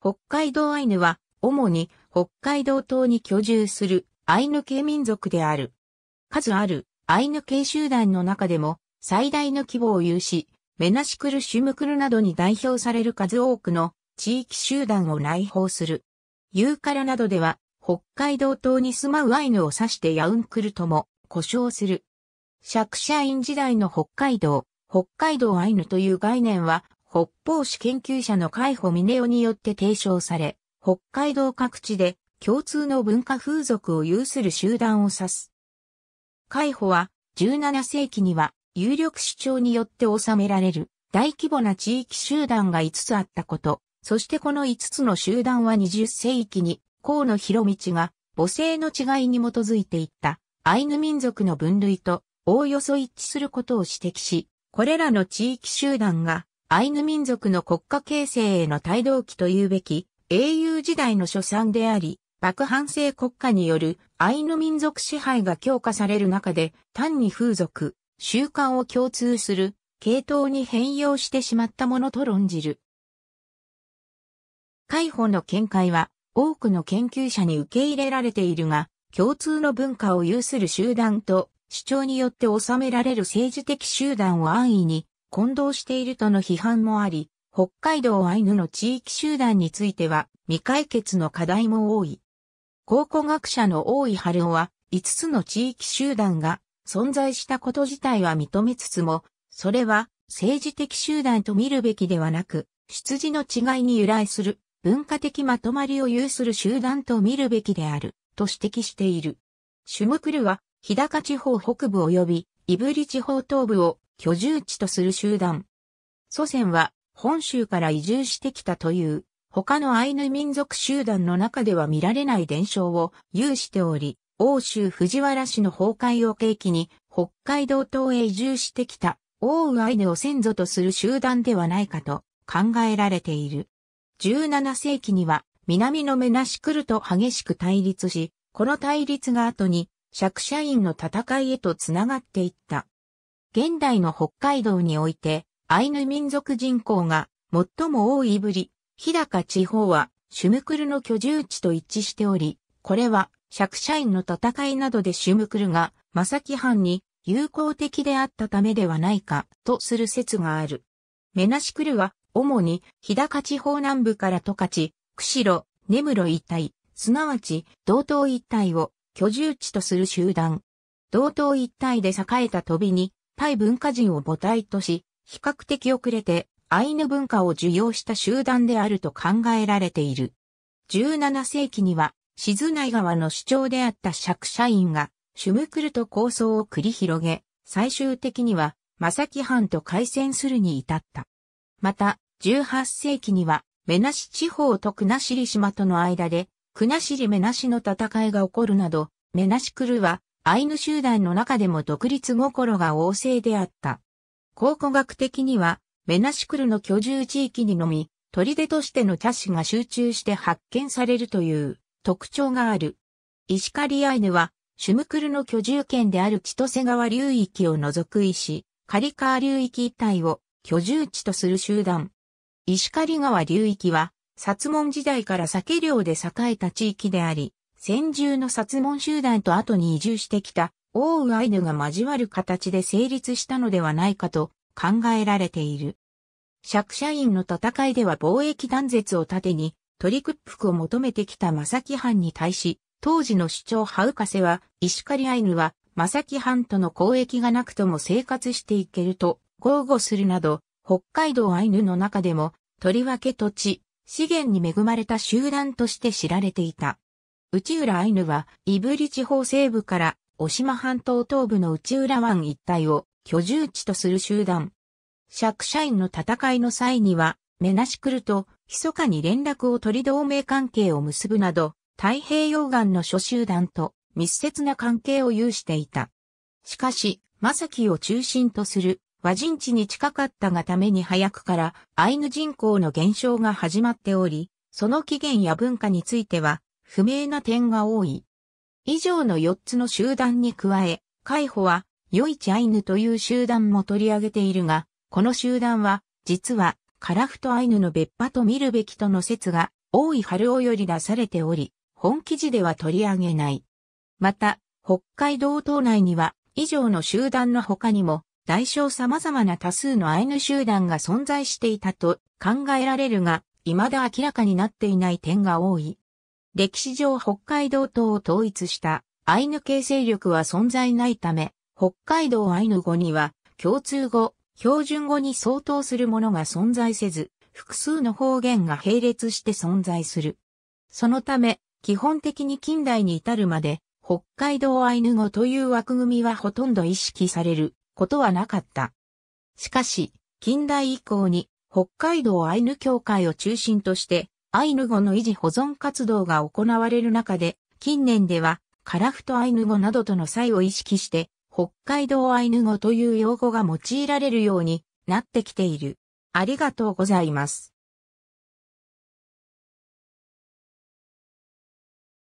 北海道アイヌは、主に北海道島に居住するアイヌ系民族である。数あるアイヌ系集団の中でも最大の規模を有し、メナシクル・シュムクルなどに代表される数多くの地域集団を内包する。ユーカラなどでは、北海道島に住まうアイヌを指してヤウンクルとも呼称する。シシャクャイン時代の北海道、北海道アイヌという概念は北方史研究者の海保峰夫によって提唱され、北海道各地で共通の文化風俗を有する集団を指す。海保は17世紀には有力主張によって収められる大規模な地域集団が5つあったこと、そしてこの5つの集団は20世紀に河野博道が母性の違いに基づいていったアイヌ民族の分類とおおよそ一致することを指摘し、これらの地域集団がアイヌ民族の国家形成への帯同期というべき、英雄時代の所産であり、爆反政国家によるアイヌ民族支配が強化される中で、単に風俗、習慣を共通する、系統に変容してしまったものと論じる。解放の見解は、多くの研究者に受け入れられているが、共通の文化を有する集団と主張によって収められる政治的集団を安易に混同しているとの批判もあり、北海道アイヌの地域集団については未解決の課題も多い。考古学者の大井春夫は5つの地域集団が存在したこと自体は認めつつも、それは政治的集団と見るべきではなく、出自の違いに由来する文化的まとまりを有する集団と見るべきであると指摘している。シュムクルは日高地方北部及び胆振地方東部を居住地とする集団。祖先は本州から移住してきたという他のアイヌ民族集団の中では見られない伝承を有しており、欧州藤原氏の崩壊を契機に北海道東へ移住してきた欧雨アイヌを先祖とする集団ではないかと考えられている。17世紀には南のメナシクルと激しく対立し、この対立が後に釈社員の戦いへとつながっていった。現代の北海道において、アイヌ民族人口が最も多いぶり、日高地方はシュムクルの居住地と一致しており、これは、釈社員の戦いなどでシュムクルが、マサキ藩に友好的であったためではないか、とする説がある。メナシクルは、主に、日高地方南部から十勝、釧路、根室一帯、すなわち、道東一帯を居住地とする集団。道東一帯で栄えた飛びに、対イ文化人を母体とし、比較的遅れてアイヌ文化を受容した集団であると考えられている。17世紀には、静内川の主張であった釈社員が、シュムクルと構想を繰り広げ、最終的には、サキ藩と開戦するに至った。また、18世紀には、メなし地方と国後島との間で、国後メなしの戦いが起こるなど、目なしクルは、アイヌ集団の中でも独立心が旺盛であった。考古学的には、メナシクルの居住地域にのみ、砦としての茶師が集中して発見されるという特徴がある。イシカリアイヌは、シュムクルの居住圏である千歳川流域を除く石、狩川流域一帯を居住地とする集団。イシカリ川流域は、薩門時代から酒漁で栄えた地域であり、先住の殺門集団と後に移住してきた、オウアイヌが交わる形で成立したのではないかと考えられている。釈迦院の戦いでは貿易断絶を盾に、取り屈服を求めてきた正木藩に対し、当時の主張ハウカセは、石狩アイヌは、正木藩との交易がなくとも生活していけると、豪語するなど、北海道アイヌの中でも、とりわけ土地、資源に恵まれた集団として知られていた。内浦アイヌは、胆振地方西部から、渡島半島東部の内浦湾一帯を居住地とする集団。釈社員の戦いの際には、メナシクルと密かに連絡を取り同盟関係を結ぶなど、太平洋岸の諸集団と密接な関係を有していた。しかし、マサキを中心とする和人地に近かったがために早くからアイヌ人口の減少が始まっており、その起源や文化については不明な点が多い。以上の4つの集団に加え、海保は、余市アイヌという集団も取り上げているが、この集団は、実は、カラフトアイヌの別派と見るべきとの説が、大井春尾より出されており、本記事では取り上げない。また、北海道島内には、以上の集団の他にも、大小様々な多数のアイヌ集団が存在していたと考えられるが、未だ明らかになっていない点が多い。歴史上北海道島を統一したアイヌ系勢力は存在ないため、北海道アイヌ語には共通語、標準語に相当するものが存在せず、複数の方言が並列して存在する。そのため、基本的に近代に至るまで、北海道アイヌ語という枠組みはほとんど意識されることはなかった。しかし、近代以降に北海道アイヌ協会を中心としてアイヌ語の維持保存活動が行われる中で、近年では、カラフトアイヌ語などとの際を意識して、北海道アイヌ語という用語が用いられるようになってきている。ありがとうございます。